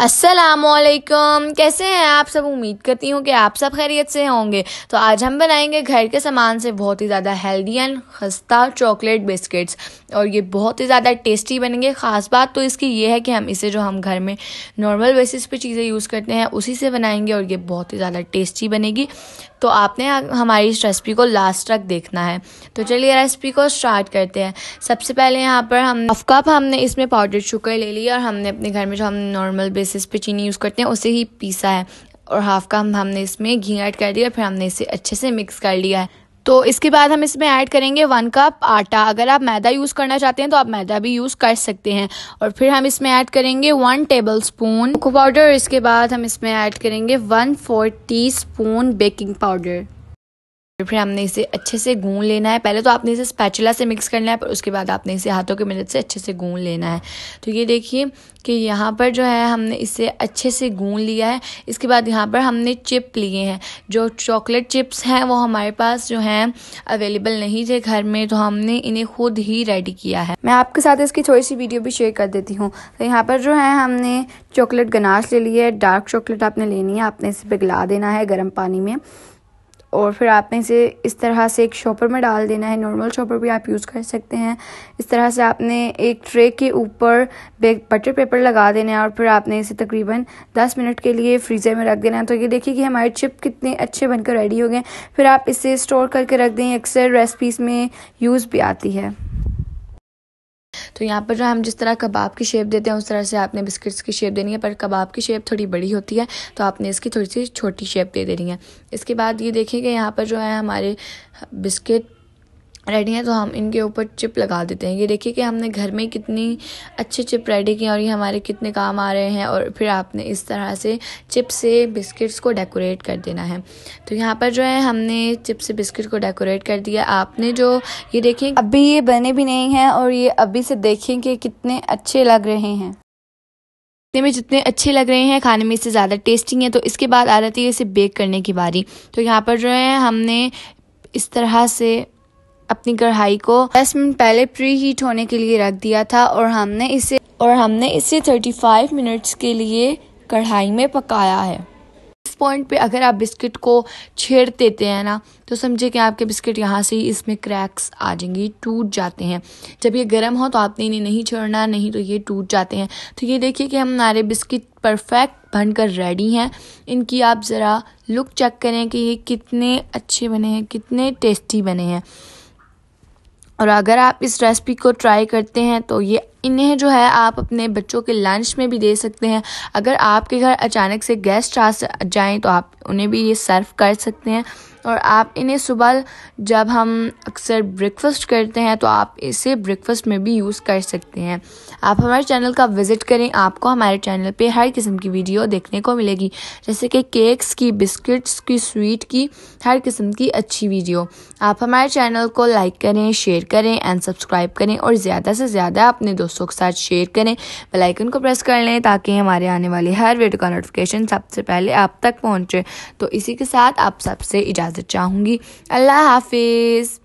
असलकम कैसे हैं आप सब उम्मीद करती हूँ कि आप सब खैरियत से होंगे तो आज हम बनाएंगे घर के सामान से बहुत ही ज़्यादा हेल्दी एंड खस्ता चॉकलेट बिस्किट्स और ये बहुत ही ज़्यादा टेस्टी बनेंगे ख़ास बात तो इसकी ये है कि हम इसे जो हम घर में नॉर्मल बेसिस पे चीज़ें यूज़ करते हैं उसी से बनाएंगे और ये बहुत ही ज़्यादा टेस्टी बनेगी तो आपने हमारी इस रेसिपी को लास्ट तक देखना है तो चलिए रेसिपी को स्टार्ट करते हैं सबसे पहले यहाँ पर हम हाफ कप हमने इसमें पाउडर शुगर ले लिया और हमने अपने घर में जो हम नॉर्मल बेसिस पे चीनी यूज़ करते हैं उसे ही पीसा है और हाफ कप हमने इसमें घी ऐड कर दिया फिर हमने इसे अच्छे से मिक्स कर लिया है तो इसके बाद हम इसमें ऐड करेंगे वन कप आटा अगर आप मैदा यूज़ करना चाहते हैं तो आप मैदा भी यूज़ कर सकते हैं और फिर हम इसमें ऐड करेंगे वन टेबल स्पून पाउडर इसके बाद हम इसमें ऐड करेंगे one four teaspoon baking powder फिर हमने इसे अच्छे से गूंद लेना है पहले तो आपने इसे स्पैचुला से मिक्स करना है पर उसके बाद आपने इसे हाथों की मदद से अच्छे से गूंद लेना है तो ये देखिए कि यहाँ पर जो है हमने इसे अच्छे से गूंद लिया है इसके बाद यहाँ पर हमने चिप लिए हैं जो चॉकलेट चिप्स हैं वो हमारे पास जो हैं अवेलेबल नहीं थे घर में तो हमने इन्हें खुद ही रेडी किया है मैं आपके साथ इसकी थोड़ी सी वीडियो भी शेयर कर देती हूँ तो यहाँ पर जो है हमने चॉकलेट गनाश ले ली है डार्क चॉकलेट आपने लेनी है आपने इसे पिघला देना है गर्म पानी में और फिर आपने इसे इस तरह से एक शॉपर में डाल देना है नॉर्मल शॉपर भी आप यूज़ कर सकते हैं इस तरह से आपने एक ट्रे के ऊपर बटर पेपर लगा देना है और फिर आपने इसे तकरीबन 10 मिनट के लिए फ्रीज़र में रख देना है तो ये देखिए कि हमारे चिप कितने अच्छे बनकर रेडी हो गए फिर आप इसे स्टोर करके रख दें अक्सर रेसिपीज़ में यूज़ भी आती है तो यहाँ पर जो हम जिस तरह कबाब की शेप देते हैं उस तरह से आपने बिस्किट्स की शेप देनी है पर कबाब की शेप थोड़ी बड़ी होती है तो आपने इसकी थोड़ी सी छोटी शेप दे देनी है इसके बाद ये देखिए कि यहाँ पर जो है हमारे बिस्किट रेडी हैं तो हम इनके ऊपर चिप लगा देते हैं ये देखिए कि हमने घर में कितनी अच्छी चिप रेडी की और ये हमारे कितने काम आ रहे हैं और फिर आपने इस तरह से चिप से बिस्किट्स को डेकोरेट कर देना है तो यहाँ पर जो है हमने चिप से बिस्किट को डेकोरेट कर दिया आपने जो ये देखिए अभी ये बने भी नहीं हैं और ये अभी से देखें कि कितने अच्छे लग रहे हैं देखने में जितने अच्छे लग रहे हैं खाने में इससे ज़्यादा टेस्टिंग है तो इसके बाद आ जाती है इसे बेक करने की बारी तो यहाँ पर जो है हमने इस तरह से अपनी कढ़ाई को दस मिनट पहले प्री हीट होने के लिए रख दिया था और हमने इसे और हमने इसे 35 मिनट्स के लिए कढ़ाई में पकाया है इस पॉइंट पे अगर आप बिस्किट को छेड़ देते हैं ना तो समझे कि आपके बिस्किट यहाँ से ही इसमें क्रैक्स आ जाएंगे टूट जाते हैं जब ये गर्म हो तो आपने इन्हें नहीं छेड़ना नहीं तो ये टूट जाते हैं तो ये देखिए कि हमारे बिस्किट परफेक्ट बनकर रेडी हैं इनकी आप ज़रा लुक चेक करें कि ये कितने अच्छे बने हैं कितने टेस्टी बने हैं और अगर आप इस रेसिपी को ट्राई करते हैं तो ये इन्हें जो है आप अपने बच्चों के लंच में भी दे सकते हैं अगर आपके घर अचानक से गेस्ट आ जाएं तो आप उन्हें भी ये सर्व कर सकते हैं और आप इन्हें सुबह जब हम अक्सर ब्रेकफास्ट करते हैं तो आप इसे ब्रेकफास्ट में भी यूज़ कर सकते हैं आप हमारे चैनल का विज़िट करें आपको हमारे चैनल पे हर किस्म की वीडियो देखने को मिलेगी जैसे कि केक्स की बिस्किट्स की स्वीट की हर किस्म की अच्छी वीडियो आप हमारे चैनल को लाइक करें शेयर करें एंड सब्सक्राइब करें और ज़्यादा से ज़्यादा अपने दोस्तों दोस्तों के साथ शेयर करें बेलाइकन को प्रेस कर लें ताकि हमारे आने वाले हर वीडियो का नोटिफिकेशन सबसे पहले आप तक पहुँचे तो इसी के साथ आप सबसे इजाज़त चाहूँगी अल्लाह हाफिज़